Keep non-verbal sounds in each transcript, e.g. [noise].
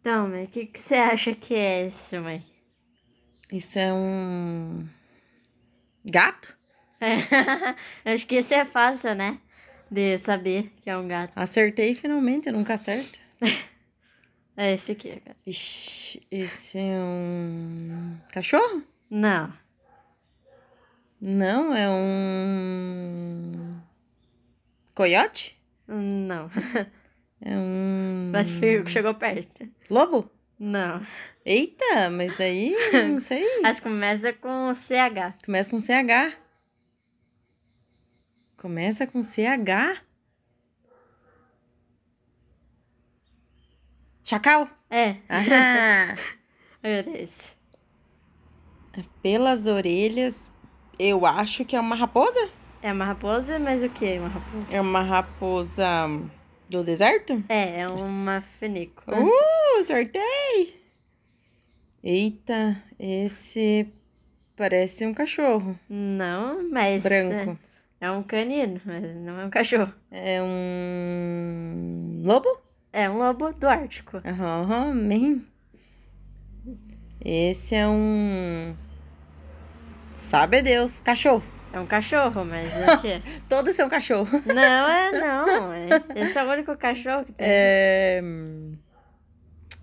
Então, mãe, o que, você acha que é isso, mãe? Isso é um. Gato? É, [laughs] acho que isso é fácil, né? De saber que é um gato. Acertei finalmente, eu nunca acerto. [laughs] é esse aqui, cara. Ixi, esse é um. Cachorro? Não. Não, é um. Coiote? Não. [laughs] É um. Mas que hum. chegou perto. Lobo? Não. Eita, mas daí não [laughs] sei. Mas começa com CH. Começa com CH. Começa com CH? Chacal? É. Ah. [laughs] Pelas orelhas, eu acho que é uma raposa? É uma raposa, mas o que é uma raposa? É uma raposa. Hum, do deserto? É, é uma fenícula. Uh, sorteio! Eita, esse parece um cachorro. Não, mas. Branco. É, é um canino, mas não é um cachorro. É um. Lobo? É um lobo do Ártico. Aham, uhum, Esse é um. Sabe Deus, cachorro. É um cachorro, mas é que... Todos são cachorro. [laughs] Não, é não. Esse é, é o único cachorro que tem. É...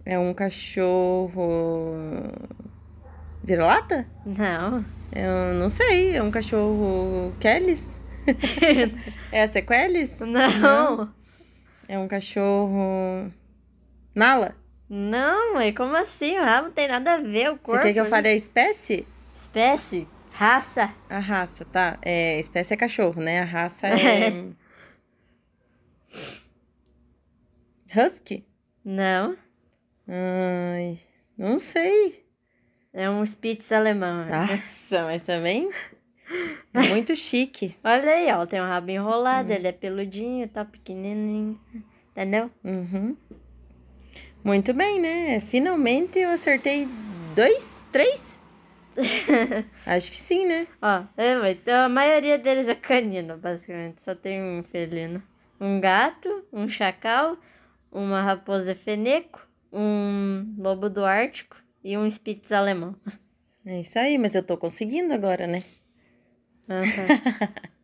É um cachorro... vira Não. Eu não sei. É um cachorro... Kellys? [laughs] é a Sequelis? Não. não. É um cachorro... Nala? Não, mãe. É como assim? O rabo não tem nada a ver, o corpo... Você quer que eu fale né? a espécie? Espécie? Raça? A raça, tá. É, espécie é cachorro, né? A raça [laughs] é, é. Husky? Não. Ai, não sei. É um Spitz alemão. É. Nossa, mas também [laughs] muito chique. Olha aí, ó, tem um rabo enrolado, hum. ele é peludinho, tá pequenininho, entendeu? Uhum. Muito bem, né? Finalmente eu acertei dois, três? [laughs] Acho que sim, né? Ó, é, então a maioria deles é canino, basicamente. Só tem um felino. Um gato, um chacal, uma raposa feneco, um lobo do Ártico e um Spitz alemão. É isso aí, mas eu tô conseguindo agora, né? Uhum. [laughs]